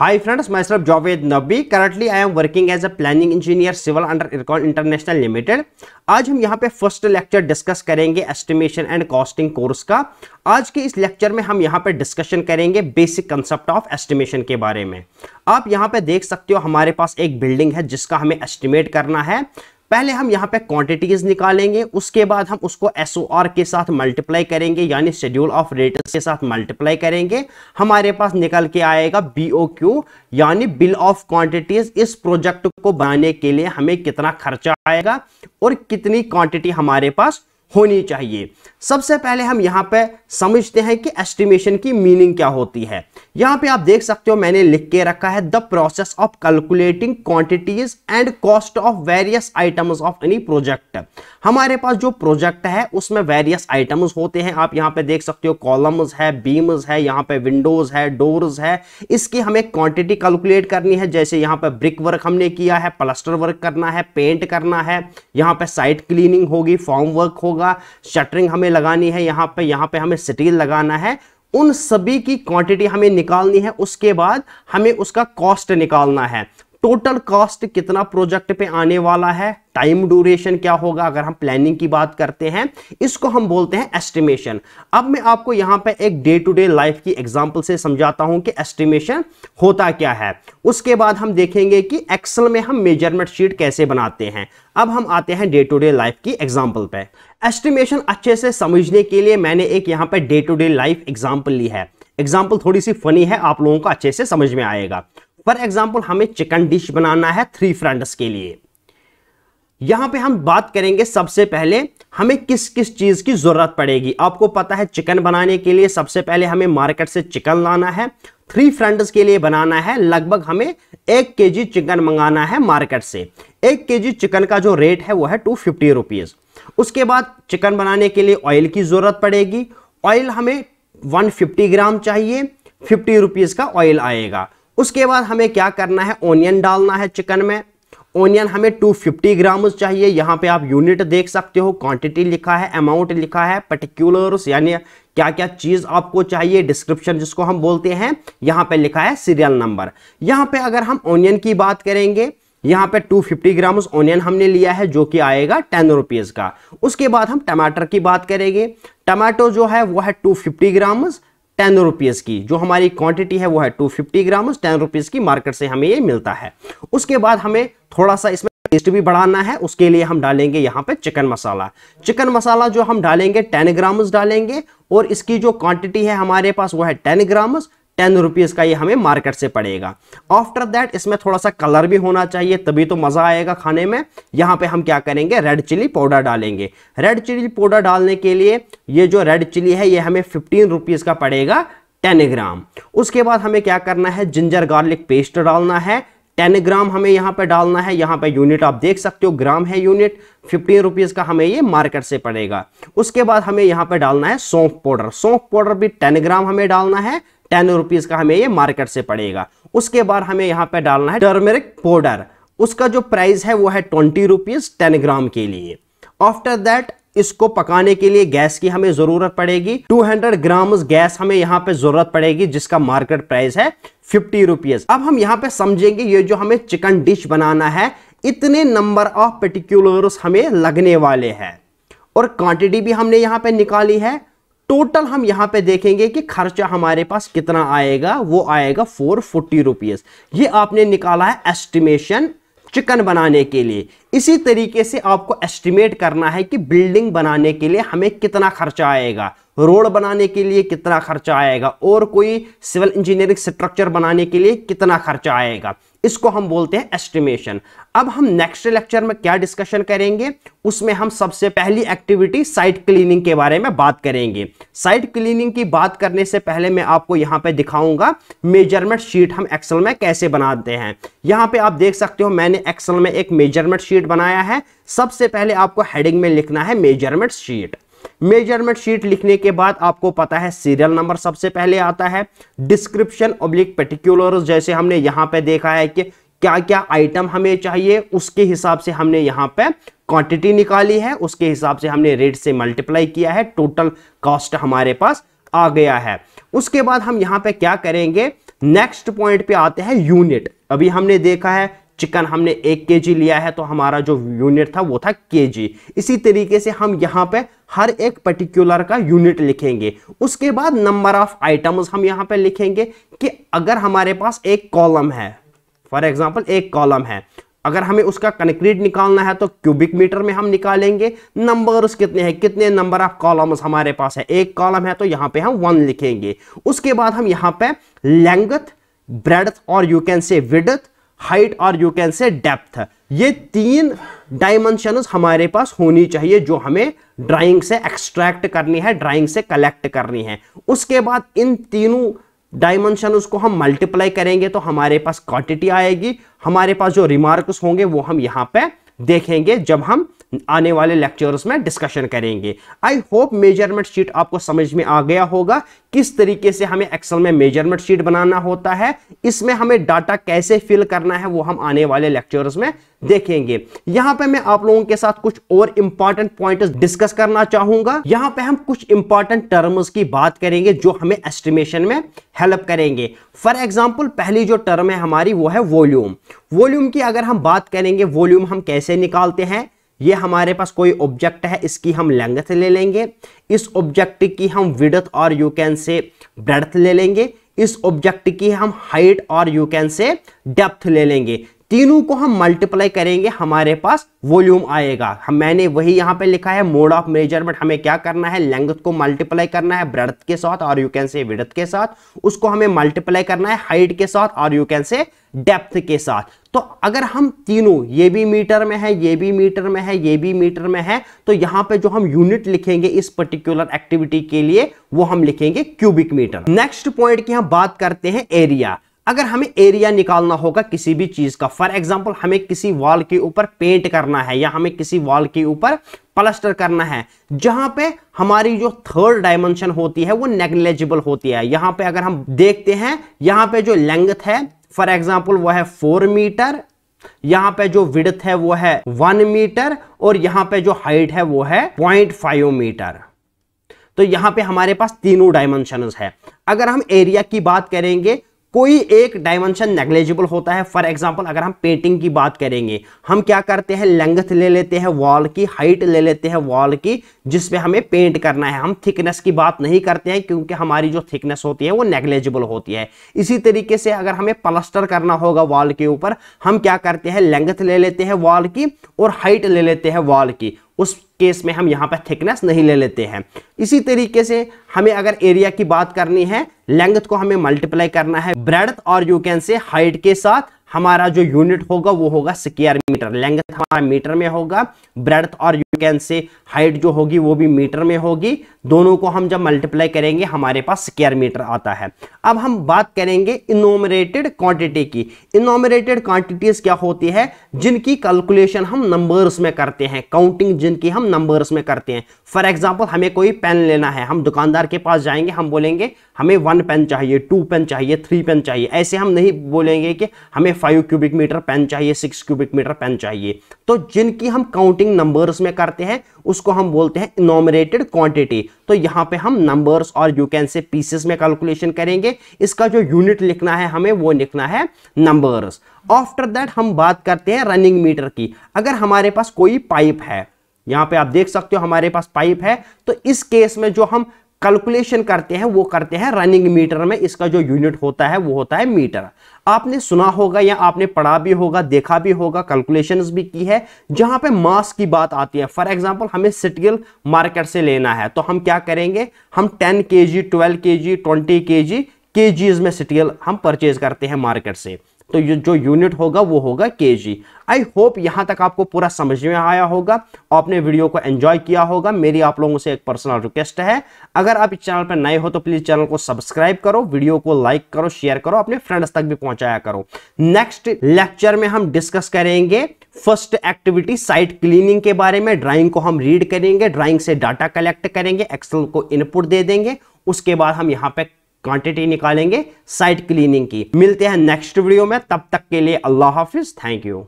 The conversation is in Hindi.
Hi friends, myself Javed Nabi. Currently, I am working as a planning engineer civil under Ircon International Limited. आज हम यहाँ पे फर्स्ट लेक्चर डिस्कस करेंगे एस्टिमेशन एंड कॉस्टिंग कोर्स का आज के इस लेक्चर में हम यहाँ पे डिस्कशन करेंगे बेसिक कंसेप्ट ऑफ एस्टिमेशन के बारे में आप यहाँ पे देख सकते हो हमारे पास एक बिल्डिंग है जिसका हमें एस्टिमेट करना है पहले हम यहाँ पे क्वांटिटीज निकालेंगे उसके बाद हम उसको एस के साथ मल्टीप्लाई करेंगे यानी शेड्यूल ऑफ रेट के साथ मल्टीप्लाई करेंगे हमारे पास निकल के आएगा बी यानी बिल ऑफ क्वांटिटीज इस प्रोजेक्ट को बनाने के लिए हमें कितना खर्चा आएगा और कितनी क्वांटिटी हमारे पास होनी चाहिए सबसे पहले हम यहाँ पे समझते हैं कि एस्टिमेशन की मीनिंग क्या होती है यहां पे आप देख सकते हो मैंने लिख के रखा है the process of calculating quantities and cost of various items of any project हमारे पास जो प्रोजेक्ट है उसमें वेरियस आइटम्स होते हैं आप यहां पे देख सकते हो कॉलम्स है बीम्स है यहां पे विंडोज है डोर्स है इसकी हमें क्वांटिटी कैलकुलेट करनी है जैसे यहां पे ब्रिक वर्क हमने किया है प्लास्टर वर्क करना है पेंट करना है यहां पे साइट क्लीनिंग होगी फॉर्म वर्क होगा शटरिंग हमें लगानी है यहां पे यहां पे हमें सिटील लगाना है उन सभी की क्वांटिटी हमें निकालनी है उसके बाद हमें उसका कॉस्ट निकालना है टोटल कॉस्ट कितना प्रोजेक्ट पे आने वाला है टाइम ड्यूरेशन क्या होगा अगर हम प्लानिंग की बात करते हैं इसको हम बोलते हैं एस्टिमेशन अब मैं आपको यहां पे एक डे टू डे लाइफ की एग्जांपल से समझाता हूं कि एस्टिमेशन होता क्या है उसके बाद हम देखेंगे कि एक्सेल में हम मेजरमेंट शीट कैसे बनाते हैं अब हम आते हैं डे टू डे लाइफ की एग्जाम्पल पे एस्टिमेशन अच्छे से समझने के लिए मैंने एक यहाँ पे day to day life example ली है एग्जाम्पल थोड़ी सी फनी है आप लोगों को अच्छे से समझ में आएगा फॉर एग्जाम्पल हमें चिकन डिश बनाना है थ्री फ्रेंड्स के लिए यहां पे हम बात करेंगे सबसे पहले हमें किस किस चीज की जरूरत पड़ेगी आपको पता है चिकन बनाने के लिए सबसे पहले हमें मार्केट से चिकन लाना है थ्री फ्रेंड्स के लिए बनाना है लगभग हमें एक के जी चिकन मंगाना है मार्केट से एक के जी चिकन का जो रेट है वो है टू फिफ्टी रुपीज़ उसके बाद चिकन बनाने के लिए ऑयल की ज़रूरत पड़ेगी ऑयल हमें 150 ग्राम चाहिए फिफ्टी रुपीज़ का ऑयल आएगा उसके बाद हमें क्या करना है ओनियन डालना है चिकन में ओनियन हमें 250 फिफ्टी ग्राम्स चाहिए यहाँ पे आप यूनिट देख सकते हो क्वांटिटी लिखा है अमाउंट लिखा है पर्टिकुलर्स यानी क्या क्या चीज़ आपको चाहिए डिस्क्रिप्शन जिसको हम बोलते हैं यहाँ पे लिखा है सीरियल नंबर यहाँ पे अगर हम ओनियन की बात करेंगे यहाँ पे 250 फिफ्टी ग्राम्स ऑनियन हमने लिया है जो कि आएगा टेन रुपीज़ का उसके बाद हम टमाटर की बात करेंगे टमाटो जो है वो है टू फिफ्टी टेन रुपीज़ की जो हमारी क्वांटिटी है वो है two fifty gram ten rupees की मार्केट से हमें ये मिलता है उसके बाद हमें थोड़ा सा इसमें टेस्ट भी बढ़ाना है उसके लिए हम डालेंगे यहाँ पे चिकन मसाला चिकन मसाला जो हम डालेंगे टेन ग्राम्स डालेंगे और इसकी जो क्वांटिटी है हमारे पास वो है टेन ग्राम्स टेन रुपीज़ का ये हमें मार्केट से पड़ेगा आफ्टर दैट इसमें थोड़ा सा कलर भी होना चाहिए तभी तो मज़ा आएगा खाने में यहाँ पे हम क्या करेंगे रेड चिली पाउडर डालेंगे रेड चिली पाउडर डालने के लिए ये जो रेड चिली है ये हमें फिफ्टीन रुपीज़ का पड़ेगा टेन ग्राम उसके बाद हमें क्या करना है जिंजर गार्लिक पेस्ट डालना है टेन ग्राम हमें यहाँ पे डालना है यहाँ पे यूनिट आप देख सकते हो ग्राम है यूनिट फिफ्टीन रुपीज़ का हमें ये मार्केट से पड़ेगा उसके बाद हमें यहाँ पे डालना है सौंफ पाउडर सौंफ पाउडर भी टेन ग्राम हमें डालना है टेन रुपीज़ का हमें ये मार्केट से पड़ेगा उसके बाद हमें यहाँ पे डालना है टर्मेरिक पाउडर उसका जो प्राइस है वो है ट्वेंटी रुपीज़ टेन ग्राम के लिए आफ्टर दैट इसको पकाने के लिए गैस की हमें ज़रूरत पड़ेगी 200 ग्राम गैस हमें यहाँ पे ज़रूरत पड़ेगी जिसका मार्केट प्राइस है फिफ्टी रुपीज़ अब हम यहाँ पे समझेंगे ये जो हमें चिकन डिश बनाना है इतने नंबर ऑफ पर्टिकुलर्स हमें लगने वाले हैं और क्वांटिटी भी हमने यहाँ पे निकाली है टोटल हम यहाँ पे देखेंगे कि खर्चा हमारे पास कितना आएगा वो आएगा फोर फोर्टी रुपीज़ ये आपने निकाला है एस्टिमेशन चिकन बनाने के लिए इसी तरीके से आपको एस्टिमेट करना है कि बिल्डिंग बनाने के लिए हमें कितना खर्चा आएगा रोड बनाने के लिए कितना खर्चा आएगा और कोई सिविल इंजीनियरिंग स्ट्रक्चर बनाने के लिए कितना खर्चा आएगा इसको हम बोलते हैं एस्टिमेशन अब हम नेक्स्ट लेक्चर में क्या डिस्कशन करेंगे उसमें हम सबसे पहली एक्टिविटी साइट क्लीनिंग के बारे में बात करेंगे साइट क्लीनिंग की बात करने से पहले मैं आपको यहाँ पे दिखाऊंगा मेजरमेंट शीट हम एक्सल में कैसे बनाते हैं यहां पे आप देख सकते हो मैंने एक्सल में एक मेजरमेंट शीट बनाया है सबसे पहले आपको हेडिंग में लिखना है मेजरमेंट शीट मेजरमेंट शीट लिखने के बाद आपको पता है सीरियल नंबर सबसे पहले आता है डिस्क्रिप्शन ऑब्लिक पर्टिकुलर जैसे हमने यहां पे देखा है कि क्या क्या आइटम हमें चाहिए उसके हिसाब से हमने यहाँ पे क्वांटिटी निकाली है उसके हिसाब से हमने रेट से मल्टीप्लाई किया है टोटल कॉस्ट हमारे पास आ गया है उसके बाद हम यहाँ पे क्या करेंगे नेक्स्ट पॉइंट पे आते हैं यूनिट अभी हमने देखा है चिकन हमने एक केजी लिया है तो हमारा जो यूनिट था वो था केजी इसी तरीके से हम यहाँ पे हर एक पर्टिकुलर का यूनिट लिखेंगे उसके बाद नंबर ऑफ आइटम्स हम यहां पे लिखेंगे कि अगर हमारे पास एक कॉलम है फॉर एग्जाम्पल एक कॉलम है अगर हमें उसका कंक्रीट निकालना है तो क्यूबिक मीटर में हम निकालेंगे नंबर्स कितने हैं कितने नंबर ऑफ कॉलम्स हमारे पास है एक कॉलम है तो यहाँ पे हम वन लिखेंगे उसके बाद हम यहाँ पे लेंगथ ब्रेड और you can say width height और यू कैन से डेप्थ ये तीन डायमेंशंस हमारे पास होनी चाहिए जो हमें ड्राइंग से एक्सट्रैक्ट करनी है ड्राइंग से कलेक्ट करनी है उसके बाद इन तीनों डायमेंशन को हम मल्टीप्लाई करेंगे तो हमारे पास क्वांटिटी आएगी हमारे पास जो रिमार्क्स होंगे वो हम यहाँ पे देखेंगे जब हम आने वाले लेक्चर्स में डिस्कशन करेंगे आई होप मेजरमेंट शीट आपको समझ में आ गया होगा किस तरीके से हमें एक्सेल में मेजरमेंट शीट बनाना होता है इसमें हमें डाटा कैसे फिल करना है वो हम आने वाले लेक्चर्स में देखेंगे यहां पे मैं आप लोगों के साथ कुछ और इंपॉर्टेंट पॉइंट डिस्कस करना चाहूंगा यहां पे हम कुछ इंपॉर्टेंट टर्म्स की बात करेंगे जो हमें एस्टिमेशन में हेल्प करेंगे फॉर एग्जाम्पल पहली जो टर्म है हमारी वो है वॉल्यूम वॉल्यूम की अगर हम बात करेंगे वॉल्यूम हम कैसे निकालते हैं ये हमारे पास कोई ऑब्जेक्ट है इसकी हम लेंथ ले लेंगे इस ऑब्जेक्ट की हम विडथ और यू कैन से ब्रेड ले लेंगे इस ऑब्जेक्ट की हम हाइट और यू कैन से डेप्थ ले लेंगे तीनों को हम मल्टीप्लाई करेंगे हमारे पास वॉल्यूम आएगा हम मैंने वही यहां पे लिखा है मोड ऑफ मेजरमेंट हमें क्या करना है लेंथ को मल्टीप्लाई करना है ब्रेथ के साथ और यू कैन से विडथ के साथ उसको हमें मल्टीप्लाई करना है हाइट के साथ और यू कैन से डेप्थ के साथ तो अगर हम तीनों ये भी मीटर में है ये भी मीटर में है ये भी मीटर में है तो यहां पे जो हम यूनिट लिखेंगे इस पर्टिकुलर एक्टिविटी के लिए वो हम लिखेंगे क्यूबिक मीटर नेक्स्ट पॉइंट की हम बात करते हैं एरिया अगर हमें एरिया निकालना होगा किसी भी चीज का फॉर एग्जाम्पल हमें किसी वॉल के ऊपर पेंट करना है या हमें किसी वॉल के ऊपर प्लस्टर करना है जहां पे हमारी जो थर्ड डायमेंशन होती है वो नेग्लेजिबल होती है यहां पे अगर हम देखते हैं यहां पे जो लेंथ है फॉर एग्जाम्पल वो है फोर मीटर यहां पे जो विड्थ है वो है वन मीटर और यहां पे जो हाइट है वो है पॉइंट फाइव मीटर तो यहां पे हमारे पास तीनों डायमेंशन है अगर हम एरिया की बात करेंगे कोई एक डायमेंशन नेग्लेजिबल होता है फॉर एग्जाम्पल अगर हम पेंटिंग की बात करेंगे हम क्या करते हैं लेंगथ ले लेते हैं वॉल की हाइट ले लेते हैं वॉल की जिसपे हमें पेंट करना है हम थिकनेस की बात नहीं करते हैं क्योंकि हमारी जो थिकनेस होती है वो नेग्लेजिबल होती है इसी तरीके से अगर हमें प्लस्टर करना होगा वॉल के ऊपर हम क्या करते हैं लेंगथ ले लेते हैं वॉल की और हाइट ले लेते हैं वॉल की उस केस में हम यहाँ पर थिकनेस नहीं ले लेते हैं इसी तरीके से हमें अगर एरिया की बात करनी है लेंथ को हमें मल्टीप्लाई करना है ब्रेड और यू कैन से हाइट के साथ हमारा जो यूनिट होगा वो होगा स्क्र मीटर लेंथ हमारा मीटर में होगा ब्रेथ और यू कैन से हाइट जो होगी वो भी मीटर में होगी दोनों को हम जब मल्टीप्लाई करेंगे हमारे पास स्क्र मीटर आता है अब हम बात करेंगे इनोमरेटेड क्वांटिटी की इनोमरेटेड क्वांटिटीज क्या होती है जिनकी कैलकुलेशन हम नंबर्स में करते हैं काउंटिंग जिनकी हम नंबर्स में करते हैं फॉर एग्जाम्पल हमें कोई पेन लेना है हम दुकानदार के पास जाएंगे हम बोलेंगे हमें वन पेन चाहिए टू पेन चाहिए थ्री पेन चाहिए ऐसे हम नहीं बोलेंगे कि हमें फाइव क्यूबिक मीटर पेन चाहिए सिक्स क्यूबिक मीटर पेन चाहिए तो जिनकी हम काउंटिंग नंबर्स में करते हैं उसको हम बोलते हैं इनोमरेटेड क्वांटिटी तो यहाँ पे हम नंबर्स और यू कैन से पीसेस में कैलकुलेशन करेंगे इसका जो यूनिट लिखना है हमें वो लिखना है नंबर्स आफ्टर दैट हम बात करते हैं रनिंग मीटर की अगर हमारे पास कोई पाइप है यहाँ पे आप देख सकते हो हमारे पास पाइप है तो इस केस में जो हम कैलकुलेशन करते हैं वो करते हैं रनिंग मीटर में इसका जो यूनिट होता है वो होता है मीटर आपने सुना होगा या आपने पढ़ा भी होगा देखा भी होगा कैलकुलेशंस भी की है जहां पे मास की बात आती है फॉर एग्जांपल हमें सिटगिल मार्केट से लेना है तो हम क्या करेंगे हम 10 के जी ट्वेल्व के जी ट्वेंटी के जी में सिटगिल हम परचेज करते हैं मार्केट से तो ये जो यूनिट होगा वो होगा के जी आई होप यहाँ तक आपको पूरा समझ में आया होगा आपने वीडियो को एंजॉय किया होगा मेरी आप लोगों से एक पर्सनल रिक्वेस्ट है अगर आप इस चैनल पर नए हो तो प्लीज़ चैनल को सब्सक्राइब करो वीडियो को लाइक करो शेयर करो अपने फ्रेंड्स तक भी पहुंचाया करो नेक्स्ट लेक्चर में हम डिस्कस करेंगे फर्स्ट एक्टिविटी साइट क्लीनिंग के बारे में ड्राइंग को हम रीड करेंगे ड्राइंग से डाटा कलेक्ट करेंगे एक्सेल को इनपुट दे देंगे उसके बाद हम यहाँ पे क्वांटिटी निकालेंगे साइट क्लीनिंग की मिलते हैं नेक्स्ट वीडियो में तब तक के लिए अल्लाह हाफिज थैंक यू